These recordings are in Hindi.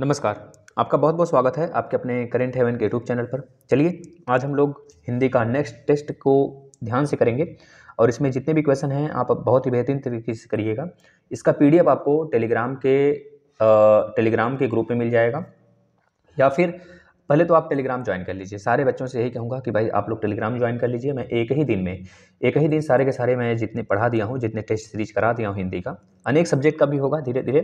नमस्कार आपका बहुत बहुत स्वागत है आपके अपने करेंट हेवन के यूट्यूब चैनल पर चलिए आज हम लोग हिंदी का नेक्स्ट टेस्ट को ध्यान से करेंगे और इसमें जितने भी क्वेश्चन हैं आप बहुत ही बेहतरीन तरीके से करिएगा इसका पीडीएफ आपको टेलीग्राम के टेलीग्राम के ग्रुप में मिल जाएगा या फिर पहले तो आप टेलीग्राम ज्वाइन कर लीजिए सारे बच्चों से यही कहूँगा कि भाई आप लोग टेलीग्राम ज्वाइन कर लीजिए मैं एक ही दिन में एक ही दिन सारे के सारे मैं जितने पढ़ा दिया हूँ जितने टेस्ट सीरीज करा दिया हूँ हिंदी का अनेक सब्जेक्ट का भी होगा धीरे धीरे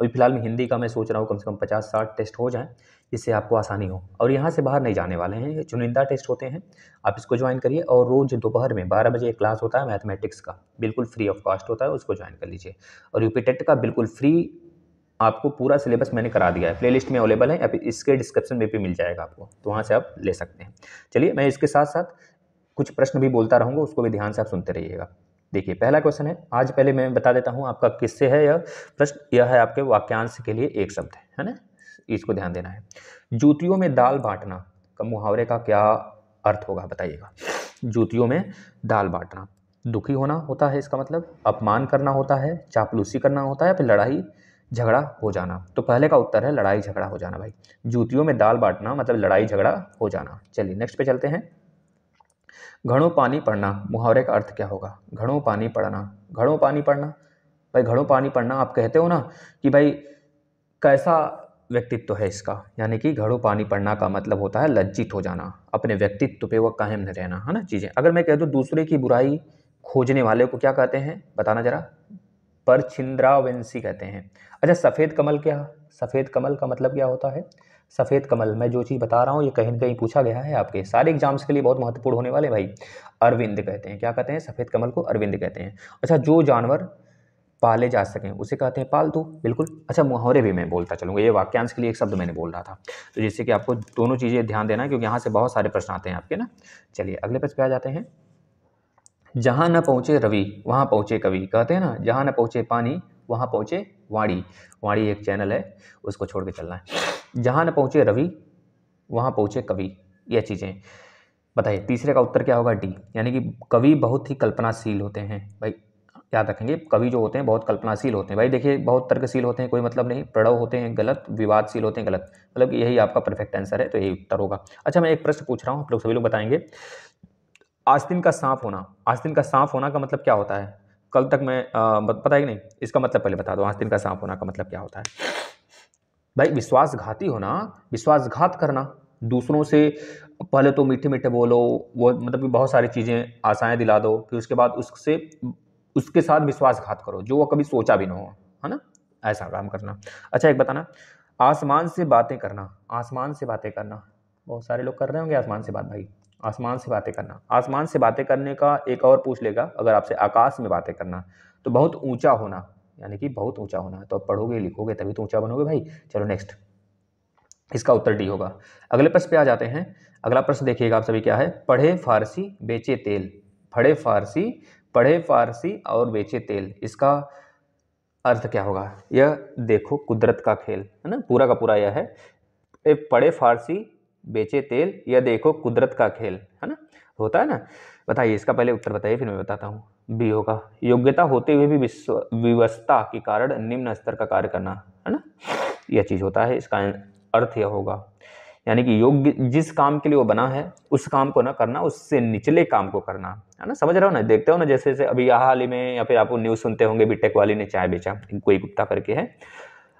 अभी फ़िलहाल में हिंदी का मैं सोच रहा हूँ कम से कम पचास साठ टेस्ट हो जाएँ जिससे आपको आसानी हो और यहाँ से बाहर नहीं जाने वाले हैं चुनिंदा टेस्ट होते हैं आप इसको ज्वाइन करिए और रोज़ दोपहर में बारह बजे एक क्लास होता है मैथमेटिक्स का बिल्कुल फ्री ऑफ कॉस्ट होता है उसको ज्वाइन कर लीजिए और यूपीटेट टेट का बिल्कुल फ्री आपको पूरा सिलेबस मैंने करा दिया है प्लेलिस्ट में अवेलेबल है अभी इसके डिस्क्रिप्शन में भी मिल जाएगा आपको तो वहाँ से आप ले सकते हैं चलिए मैं इसके साथ साथ कुछ प्रश्न भी बोलता रहूँगा उसको भी ध्यान से आप सुनते रहिएगा देखिए पहला क्वेश्चन है आज पहले मैं बता देता हूँ आपका किससे है यह प्रश्न यह है आपके वाक्यांश के लिए एक शब्द है है ना इसको ध्यान देना है जूतियों में दाल बांटना का मुहावरे का क्या अर्थ होगा बताइएगा जूतियों में दाल बांटना दुखी होना होता है इसका मतलब अपमान करना होता है चापलूसी करना होता है या फिर लड़ाई झगड़ा हो जाना तो पहले का उत्तर है लड़ाई झगड़ा हो जाना भाई जूतियों में दाल बांटना मतलब लड़ाई झगड़ा हो जाना चलिए नेक्स्ट पे चलते हैं घड़ों पानी पड़ना मुहावरे का अर्थ क्या होगा घड़ों पानी पड़ना घड़ों पानी पड़ना भाई घड़ों पानी पड़ना आप कहते हो ना कि भाई कैसा व्यक्तित्व है इसका यानी कि घड़ों पानी पड़ना का मतलब होता है लज्जित हो जाना अपने व्यक्तित्व पे वह कायम न रहना है ना चीज़ें अगर मैं कह दूँ दूसरे की बुराई खोजने वाले को क्या कहते हैं बताना ज़रा परछिंद्रावंशी कहते हैं अच्छा सफ़ेद कमल क्या सफ़ेद कमल का मतलब क्या होता है सफ़ेद कमल मैं जो चीज़ बता रहा हूँ ये कहीं ना कहीं पूछा गया है आपके सारे एग्जाम्स के लिए बहुत महत्वपूर्ण होने वाले भाई अरविंद कहते हैं क्या कहते हैं सफ़ेद कमल को अरविंद कहते हैं अच्छा जो जानवर पाले जा सकें उसे कहते हैं पालतू तो, बिल्कुल अच्छा मुहावरे भी मैं बोलता चलूँगा ये वाक्यांश के लिए एक शब्द मैंने बोल रहा था तो जिससे कि आपको दोनों चीज़ें ध्यान देना है क्योंकि यहाँ से बहुत सारे प्रश्न आते हैं आपके ना चलिए अगले प्रश्न पे आ जाते हैं जहाँ न पहुँचे रवि वहाँ पहुँचे कवि कहते हैं ना जहाँ न पहुँचे पानी वहाँ पहुँचे वाणी वाणी एक चैनल है उसको छोड़ के चलना है जहाँ न पहुँचे रवि वहाँ पहुँचे कवि यह चीज़ें बताइए तीसरे का उत्तर क्या होगा डी यानी कि कवि बहुत ही कल्पनाशील होते हैं भाई याद रखेंगे कवि जो होते हैं बहुत कल्पनाशील होते हैं भाई देखिए बहुत तर्कशील होते हैं कोई मतलब नहीं प्रणव होते हैं गलत विवादशील होते हैं गलत मतलब यही आपका परफेक्ट आंसर है तो यही उत्तर होगा अच्छा मैं एक प्रश्न पूछ रहा हूँ आप लोग सभी लोग बताएंगे आस्तिन का सांप होना आस्तिन का सांप होना का मतलब क्या होता है कल तक मैं पता है कि नहीं इसका मतलब पहले बता दो आज दिन का सांप होना का मतलब क्या होता है भाई विश्वासघाती होना विश्वासघात करना दूसरों से पहले तो मीठे मीठे बोलो वो मतलब बहुत सारी चीज़ें आशाएं दिला दो फिर उसके बाद उससे उसके साथ विश्वासघात करो जो वो कभी सोचा भी ना हो है ना ऐसा काम करना अच्छा एक बताना आसमान से बातें करना आसमान से बातें करना बहुत सारे लोग कर रहे होंगे आसमान से बात भाई आसमान से बातें करना आसमान से बातें करने का एक और पूछ लेगा अगर आपसे आकाश में बातें करना तो बहुत ऊंचा होना यानी कि बहुत ऊंचा होना तो आप पढ़ोगे लिखोगे तभी तो ऊंचा बनोगे भाई चलो नेक्स्ट इसका उत्तर डी होगा अगले प्रश्न पे आ जाते हैं अगला प्रश्न देखिएगा आप सभी क्या है पढ़े फारसी बेचे तेल पढ़े फारसी पढ़े फारसी और बेचे तेल इसका अर्थ क्या होगा यह देखो कुदरत का खेल है ना पूरा का पूरा यह है पढ़े फारसी बेचे तेल या देखो कुदरत का खेल है ना होता है ना बताइए इसका पहले उत्तर बताइए फिर मैं बताता हूँ बी होगा योग्यता होते हुए भी विश्व विवस्था के कारण निम्न स्तर का कार्य करना है ना यह चीज़ होता है इसका अर्थ यह होगा यानी कि योग्य जिस काम के लिए वो बना है उस काम को ना करना उससे निचले काम को करना है ना समझ रहे हो ना देखते हो ना जैसे जैसे अभी यहाँ हाल ही में या फिर आप न्यूज़ सुनते होंगे बीटेक वाले ने चाय बेचा कोई गुप्ता करके है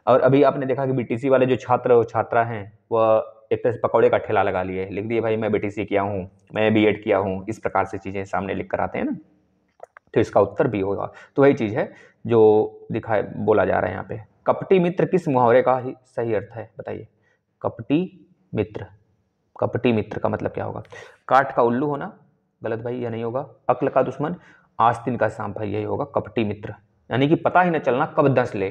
और अभी आपने देखा कि बीटीसी वाले जो छात्र और छात्रा हैं वह एक तरह से पकौड़े का ठेला लगा लिए लिख दिए भाई मैं बी किया हूँ मैं बी किया हूँ इस प्रकार से चीज़ें सामने लिख कर आते हैं ना तो इसका उत्तर भी होगा तो वही चीज़ है जो दिखाए बोला जा रहा है यहाँ पे कपटी मित्र किस मुहावरे का ही सही अर्थ है बताइए कपटी मित्र कपटी मित्र का मतलब क्या होगा काठ का उल्लू होना गलत भाई यह नहीं होगा अक्ल का दुश्मन आस्तिन का सांप भाई यही होगा कपटी मित्र यानी कि पता ही न चलना कब दस ले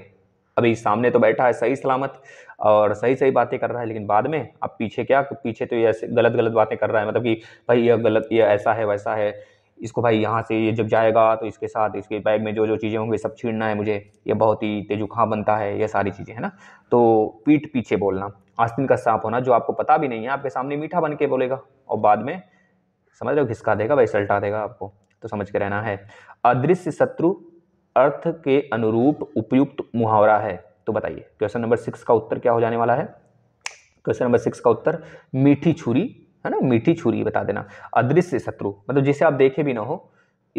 अभी सामने तो बैठा है सही सलामत और सही सही बातें कर रहा है लेकिन बाद में अब पीछे क्या पीछे तो ये ऐसे गलत गलत बातें कर रहा है मतलब कि भाई यह गलत ये ऐसा है वैसा है इसको भाई यहाँ से ये जब जाएगा तो इसके साथ इसके बैग में जो जो चीज़ें होंगी सब छीनना है मुझे ये बहुत ही तेजुखा बनता है ये सारी चीज़ें है ना तो पीठ पीछे बोलना आस्तिन का सांप होना जो आपको पता भी नहीं है आपके सामने मीठा बन के बोलेगा और बाद में समझ लो घिसका देगा भाई सल्टा देगा आपको तो समझ के रहना है अदृश्य शत्रु अर्थ के अनुरूप उपयुक्त मुहावरा है तो बताइए क्वेश्चन नंबर सिक्स का उत्तर क्या हो जाने वाला है क्वेश्चन नंबर सिक्स का उत्तर मीठी छुरी है ना मीठी छुरी बता देना अदृश्य शत्रु मतलब जिसे आप देखे भी ना हो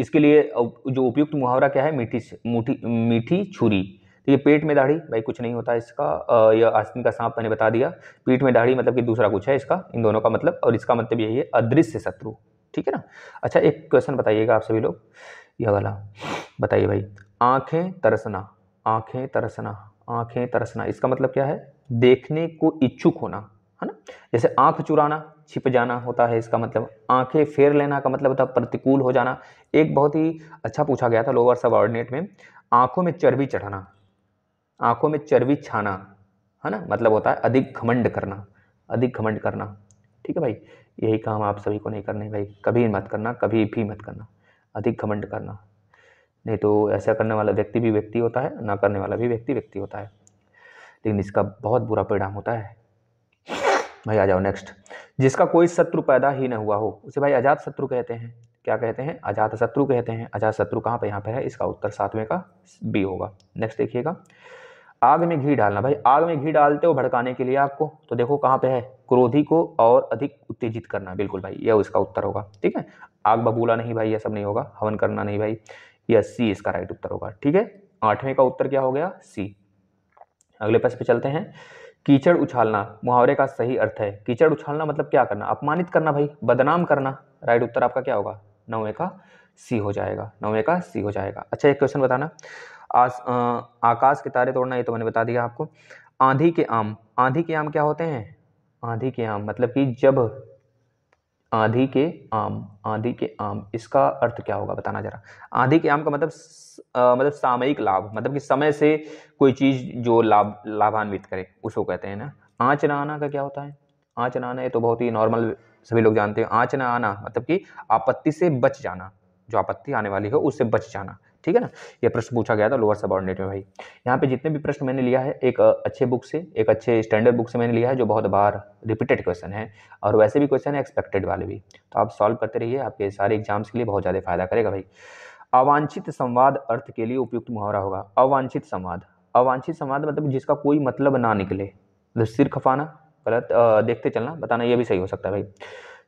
इसके लिए जो उपयुक्त मुहावरा क्या है मीठी मूठी मीठी छुरी तो ये पेट में दाढ़ी भाई कुछ नहीं होता इसका यह आस्तिन का सांप मैंने बता दिया पेट में दाढ़ी मतलब कि दूसरा कुछ है इसका इन दोनों का मतलब और इसका मतलब यही है अदृश्य शत्रु ठीक है ना अच्छा एक क्वेश्चन बताइएगा आप सभी लोग यह वाला बताइए भाई आँखें तरसना आँखें तरसना आँखें तरसना इसका मतलब क्या है देखने को इच्छुक होना है ना जैसे आँख चुराना छिप जाना होता है इसका मतलब आंखें फेर लेना का मतलब होता है प्रतिकूल हो जाना एक बहुत ही अच्छा पूछा गया था लोअर सब ऑर्डिनेट में आंखों में चर्बी चढ़ाना आंखों में चर्बी छाना है ना मतलब होता है अधिक घमंड करना अधिक घमंड करना ठीक है भाई यही काम आप सभी को नहीं करने भाई कभी मत करना कभी भी मत करना अधिक घमंड करना नहीं तो ऐसा करने वाला व्यक्ति भी व्यक्ति होता है ना करने वाला भी व्यक्ति व्यक्ति होता है लेकिन इसका बहुत बुरा परिणाम होता है भाई आ जाओ नेक्स्ट जिसका कोई शत्रु पैदा ही ना हुआ हो उसे भाई अजात शत्रु कहते हैं क्या कहते हैं अजात शत्रु कहते हैं अजात शत्रु कहाँ पर यहाँ पर है इसका उत्तर सातवें का बी होगा नेक्स्ट देखिएगा आग में घी डालना भाई आग में घी डालते हो भड़काने के लिए आपको तो देखो कहाँ पे है क्रोधी को और अधिक उत्तेजित करना बिल्कुल भाई यह उसका उत्तर होगा ठीक है आग बबूला नहीं भाई यह सब नहीं होगा हवन करना नहीं भाई या सी इसका राइट उत्तर होगा ठीक है आठवें का उत्तर क्या हो गया सी अगले प्रश्न पे चलते हैं कीचड़ उछालना मुहावरे का सही अर्थ है कीचड़ उछालना मतलब क्या करना अपमानित करना भाई बदनाम करना राइट उत्तर आपका क्या होगा नौवे का सी हो जाएगा नौवे का सी हो जाएगा अच्छा एक क्वेश्चन बताना आस आ, आकाश के तारे तोड़ना ये तो मैंने बता दिया आपको आंधी के आम आंधी के आम क्या होते हैं आंधी के आम मतलब कि जब आंधी के आम आंधी के आम इसका अर्थ क्या होगा बताना जरा आंधी के आम का मतलब आ, मतलब सामयिक लाभ मतलब कि समय से कोई चीज़ जो लाभ लाभान्वित करे उसको कहते हैं ना आँच ना आना का क्या होता है आँच ना आना ये तो बहुत ही नॉर्मल सभी लोग जानते हैं आँच ना आना मतलब कि आपत्ति से बच जाना जो आपत्ति आने वाली है उससे बच जाना ठीक है ना ये प्रश्न पूछा गया था लोअर सबॉर्डिनेट में भाई यहाँ पे जितने भी प्रश्न मैंने लिया है एक अच्छे बुक से एक अच्छे स्टैंडर्ड बुक से मैंने लिया है जो बहुत बार रिपीटेड क्वेश्चन है और वैसे भी क्वेश्चन है एक्सपेक्टेड वाले भी तो आप सॉल्व करते रहिए आपके सारे एग्जाम्स के लिए बहुत ज़्यादा फायदा करेगा भाई अवांछित संवाद अर्थ के लिए उपयुक्त मुहावरा होगा अवांछित संवाद अवांछित संवाद मतलब जिसका कोई मतलब ना निकले तो सिर खफाना गलत देखते चलना बताना ये भी सही हो सकता है भाई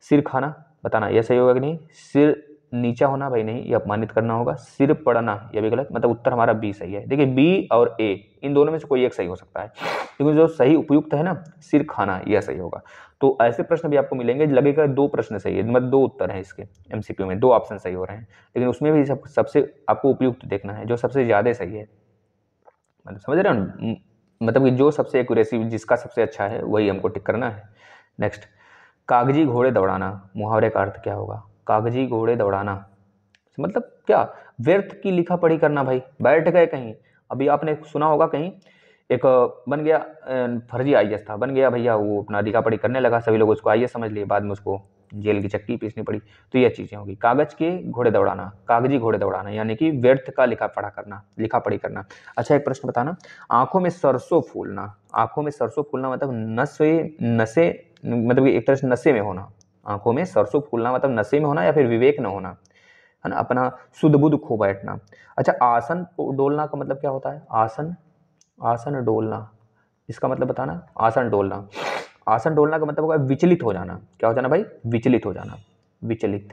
सिर खाना बताना यह सही होगा कि नहीं सिर नीचा होना भाई नहीं ये अपमानित करना होगा सिर पड़ना ये भी गलत मतलब उत्तर हमारा बी सही है देखिए बी और ए इन दोनों में से कोई एक सही हो सकता है लेकिन जो सही उपयुक्त है ना सिर खाना यह सही होगा तो ऐसे प्रश्न भी आपको मिलेंगे लगेगा दो प्रश्न सही है मतलब दो उत्तर हैं इसके एम में दो ऑप्शन सही हो रहे हैं लेकिन उसमें भी सब सबसे आपको उपयुक्त देखना है जो सबसे ज़्यादा सही है मतलब समझ रहे हो मतलब कि जो सबसे एक्यूरेसी जिसका सबसे अच्छा है वही हमको टिक करना है नेक्स्ट कागजी घोड़े दौड़ाना मुहावरे का अर्थ क्या होगा कागजी घोड़े दौड़ाना मतलब क्या व्यर्थ की लिखा पढ़ी करना भाई बैठ गए कहीं अभी आपने सुना होगा कहीं एक बन गया फर्जी आई था बन गया भैया वो अपना लिखा पढ़ी करने लगा सभी लोग उसको आइए समझ लिए बाद में उसको जेल की चक्की पीसनी पड़ी तो यह चीज़ें होगी कागज के घोड़े दौड़ाना कागजी घोड़े दौड़ाना यानी कि व्यर्थ का लिखा पढ़ा करना लिखा पढ़ी करना अच्छा एक प्रश्न बताना आंखों में सरसों फूलना आंखों में सरसों फूलना मतलब नशे नशे मतलब एक तरह से नशे में होना आंखों में सरसों फूलना मतलब नशे में होना या फिर विवेक न होना है ना अपना शुद्ध बुद्ध खो बैठना अच्छा आसन डोलना का मतलब क्या होता है आसन आसन डोलना इसका मतलब बताना आसन डोलना आसन डोलना का मतलब होगा विचलित हो जाना क्या हो जाना भाई विचलित हो जाना विचलित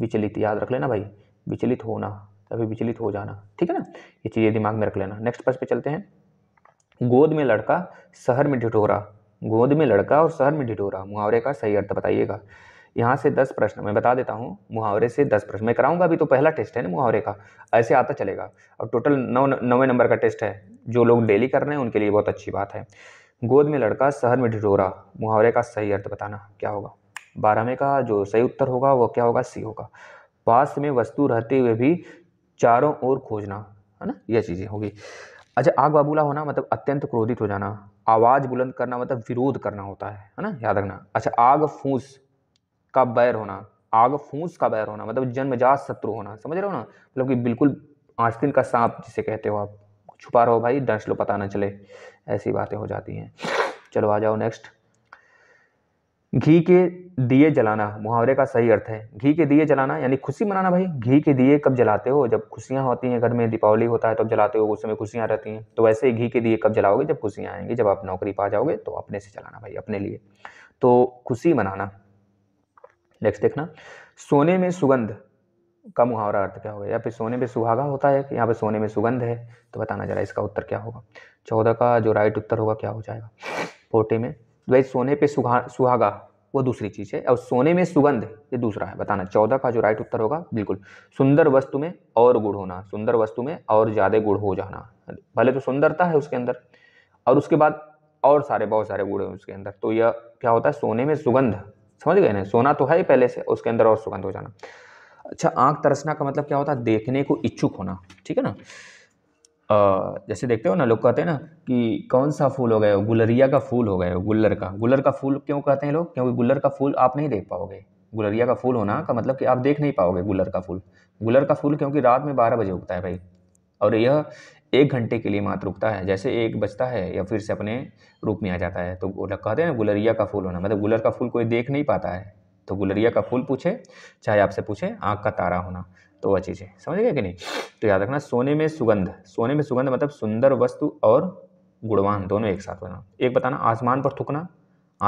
विचलित याद रख लेना भाई विचलित होना तभी विचलित हो जाना ठीक है ना ये चीज़ें दिमाग में रख लेना नेक्स्ट पर्स पे चलते हैं गोद में लड़का शहर में ढिठोरा गोद में लड़का और शहर में ढिढोरा मुहावरे का सही अर्थ बताइएगा यहाँ से दस प्रश्न मैं बता देता हूँ मुहावरे से दस प्रश्न मैं कराऊंगा अभी तो पहला टेस्ट है ना मुहावरे का ऐसे आता चलेगा और टोटल नौ नौवे नंबर का टेस्ट है जो लोग डेली कर रहे हैं उनके लिए बहुत अच्छी बात है गोद में लड़का शहर में ढिढोरा मुहावरे का सही अर्थ बताना क्या होगा बारहवें का जो सही उत्तर होगा वो क्या होगा सी होगा पास में वस्तु रहते हुए भी चारों ओर खोजना है ना यह चीज़ें होगी अच्छा आग बाबूला होना मतलब अत्यंत क्रोधित हो जाना आवाज़ बुलंद करना मतलब विरोध करना होता है है ना याद रखना अच्छा आग फूस का बैर होना आग फूस का बैर होना मतलब जन्मजात शत्रु होना समझ रहे हो ना मतलब कि बिल्कुल आस्तिन का सांप जिसे कहते हो आप छुपा रहो भाई डो लो पता ना चले ऐसी बातें हो जाती हैं चलो आ जाओ नेक्स्ट घी के दिए जलाना मुहावरे का सही अर्थ है घी के दिए जलाना यानी खुशी मनाना भाई घी के दिए कब जलाते हो जब खुशियाँ होती हैं घर में दीपावली होता है तब तो जलाते हो उस समय खुशियाँ रहती हैं तो वैसे ही घी के दिए कब जलाओगे जब खुशियाँ आएंगी जब आप नौकरी पा जाओगे तो अपने से चलाना भाई अपने लिए तो खुशी मनाना नेक्स्ट देखना सोने में सुगंध का मुहावरा अर्थ क्या होगा या फिर सोने में सुहागा होता है यहाँ पे सोने में सुगंध है तो बताना जरा इसका उत्तर क्या होगा चौदह का जो राइट उत्तर होगा क्या हो जाएगा पोटे में भाई तो सोने पे सुहा सुहागा वो दूसरी चीज़ है और सोने में सुगंध ये दूसरा है बताना चौदह का जो राइट उत्तर होगा बिल्कुल सुंदर वस्तु में और गुड़ होना सुंदर वस्तु में और ज़्यादा गुड़ हो जाना भले तो सुंदरता है उसके अंदर और उसके बाद और सारे बहुत सारे गुड़ हैं उसके अंदर तो यह क्या होता है सोने में सुगंध समझ गए ना सोना तो है ही पहले से उसके अंदर और सुगंध हो जाना अच्छा आँख तरसना का मतलब क्या होता है देखने को इच्छुक होना ठीक है ना जैसे देखते हो ना लोग कहते हैं ना कि कौन सा फूल हो गया हो गुलरिया का फूल हो गया हो गुल्लर का गुल्लर का फूल क्यों कहते हैं लोग क्योंकि गुल्लर का फूल आप नहीं देख पाओगे गुलरिया का फूल होना का मतलब कि आप देख नहीं पाओगे गुल्लर का फूल गुल्लर का फूल क्योंकि रात में बारह बजे उगता है भाई और यह एक घंटे के लिए मात्र उगता है जैसे एक बजता है या फिर से अपने रूप में आ जाता है तो कहते हैं ना गुलरिया का फूल होना मतलब गुलर का फूल कोई देख नहीं पाता है तो गुलरिया का फूल पूछे चाहे आपसे पूछे आँख का तारा होना तो वह चीज़ है समझ गया कि नहीं तो याद रखना सोने में सुगंध सोने में सुगंध मतलब सुंदर वस्तु और गुणवान दोनों एक साथ बना एक बताना आसमान पर थुकना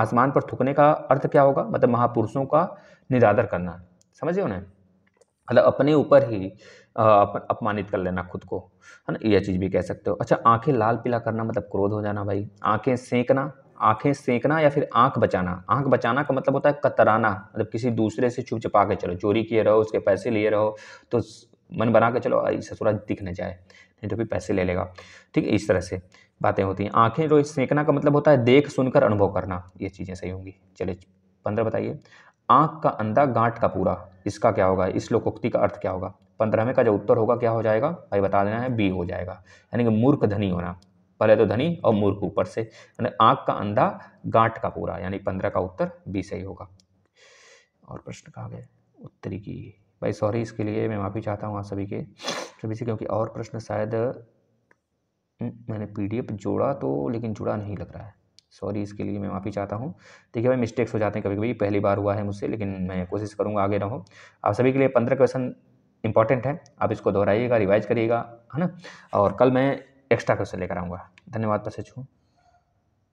आसमान पर थुकने का अर्थ क्या होगा मतलब महापुरुषों का निरादर करना समझे उन्हें मतलब अपने ऊपर ही अपमानित कर लेना खुद को है ना यह चीज़ भी कह सकते हो अच्छा आंखें लाल पीला करना मतलब क्रोध हो जाना भाई आंखें सेंकना आंखें सेंकना या फिर आंख बचाना आंख बचाना का मतलब होता है कतराना मतलब किसी दूसरे से छुप छुपा के चलो चोरी किए रहो उसके पैसे लिए रहो तो मन बना के चलो ससुरा दिख न जाए नहीं तो फिर पैसे ले लेगा ठीक है इस तरह से बातें होती हैं आंखें इस सेंकना का मतलब होता है देख सुनकर अनुभव करना ये चीज़ें सही होंगी चले पंद्रह बताइए आँख का अंधा गांठ का पूरा इसका क्या होगा इस लोकोक्ति का अर्थ क्या होगा पंद्रहवें का जो उत्तर होगा क्या हो जाएगा भाई बता देना है बी हो जाएगा यानी कि मूर्ख धनी होना पहले तो धनी और मूर्ख ऊपर से यानी आँख का अंधा गांठ का पूरा यानी पंद्रह का उत्तर बीस ही होगा और प्रश्न कहा गया उत्तरी की भाई सॉरी इसके लिए मैं माफ़ी चाहता हूँ आप सभी के सभी से क्योंकि और प्रश्न शायद हम्म, मैंने पीडीएफ जोड़ा तो लेकिन जुड़ा नहीं लग रहा है सॉरी इसके लिए मैं माफ़ी चाहता हूँ देखिए भाई मिस्टेक्स हो जाते हैं कभी कभी पहली बार हुआ है मुझसे लेकिन मैं कोशिश करूँगा आगे रहूँ आप सभी के लिए पंद्रह क्वेश्चन इंपॉर्टेंट है आप इसको दोहराइएगा रिवाइज करिएगा है ना और कल मैं एक्स्ट्रा क्वेश्चन लेकर आऊँगा धन्यवाद प्रशिक्षु